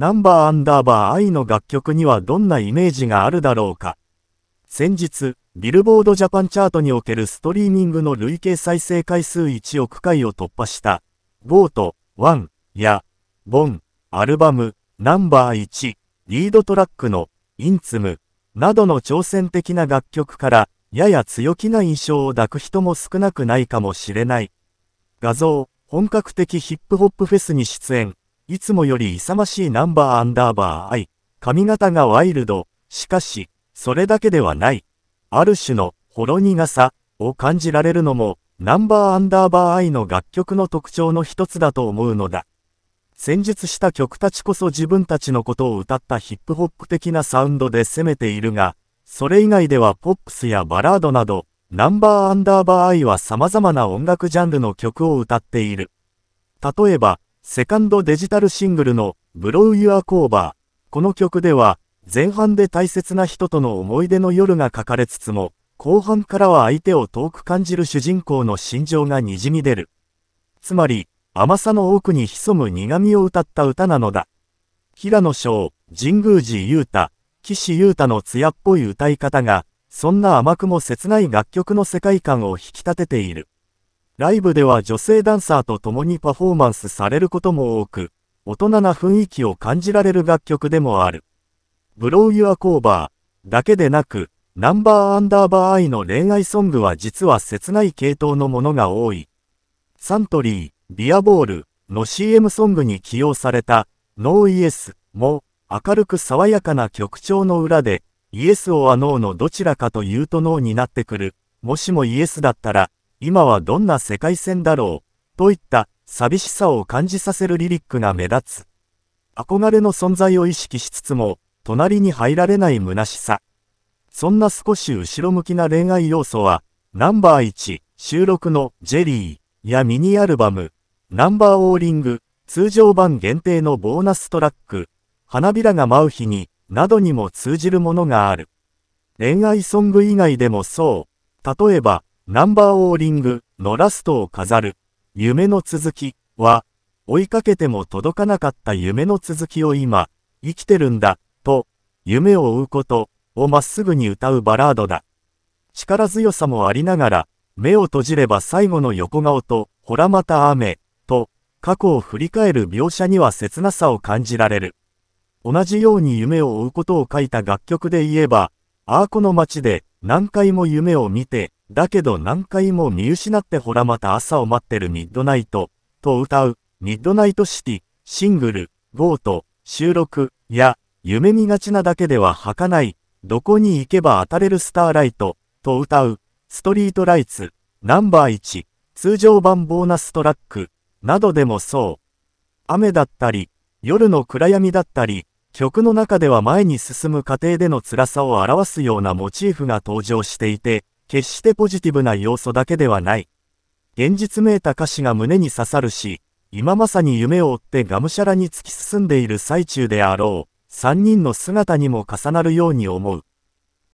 ナンバーアンダーバー愛の楽曲にはどんなイメージがあるだろうか。先日、ビルボードジャパンチャートにおけるストリーミングの累計再生回数1億回を突破した、ボート、ワン、や、ボン、アルバム、ナンバー1、リードトラックの、インツム、などの挑戦的な楽曲から、やや強気な印象を抱く人も少なくないかもしれない。画像、本格的ヒップホップフェスに出演、いつもより勇ましいナンバーアンダーバーアイ、髪型がワイルド、しかし、それだけではない。ある種の、ほろ苦さ、を感じられるのも、ナンバーアンダーバーアイの楽曲の特徴の一つだと思うのだ。先述した曲たちこそ自分たちのことを歌ったヒップホップ的なサウンドで攻めているが、それ以外ではポップスやバラードなど、ナンバーアンダーバーアイは様々な音楽ジャンルの曲を歌っている。例えば、セカンドデジタルシングルのブロウ・ユア・コーバー」この曲では、前半で大切な人との思い出の夜が書かれつつも、後半からは相手を遠く感じる主人公の心情がにじみ出る。つまり、甘さの奥に潜む苦味を歌った歌なのだ。平野翔、神宮寺雄太、岸優太の艶っぽい歌い方が、そんな甘くも切ない楽曲の世界観を引き立てている。ライブでは女性ダンサーと共にパフォーマンスされることも多く、大人な雰囲気を感じられる楽曲でもある。ブローユアコーバーだけでなく、ナンバーアンダーバーアイの恋愛ソングは実は切ない系統のものが多い。サントリー、ビアボールの CM ソングに起用された、ノーイエスも明るく爽やかな曲調の裏で、イエスをアノーのどちらかというとノーになってくる。もしもイエスだったら、今はどんな世界線だろう、といった寂しさを感じさせるリリックが目立つ。憧れの存在を意識しつつも、隣に入られない虚しさ。そんな少し後ろ向きな恋愛要素は、ナンバー1、収録のジェリーやミニアルバム、ナンバーオーリング、通常版限定のボーナストラック、花びらが舞う日に、などにも通じるものがある。恋愛ソング以外でもそう。例えば、ナンバーオーリングのラストを飾る、夢の続きは、追いかけても届かなかった夢の続きを今、生きてるんだ、と、夢を追うことをまっすぐに歌うバラードだ。力強さもありながら、目を閉じれば最後の横顔と、ほらまた雨、と、過去を振り返る描写には切なさを感じられる。同じように夢を追うことを書いた楽曲で言えば、アーコの街で何回も夢を見て、だけど何回も見失ってほらまた朝を待ってるミッドナイト、と歌う、ミッドナイトシティ、シングル、ゴート、収録、や、夢見がちなだけでは儚い、どこに行けば当たれるスターライト、と歌う、ストリートライツ、ナンバー1、通常版ボーナストラック、などでもそう。雨だったり、夜の暗闇だったり、曲の中では前に進む過程での辛さを表すようなモチーフが登場していて、決してポジティブな要素だけではない。現実めいた歌詞が胸に刺さるし、今まさに夢を追ってがむしゃらに突き進んでいる最中であろう、3人の姿にも重なるように思う。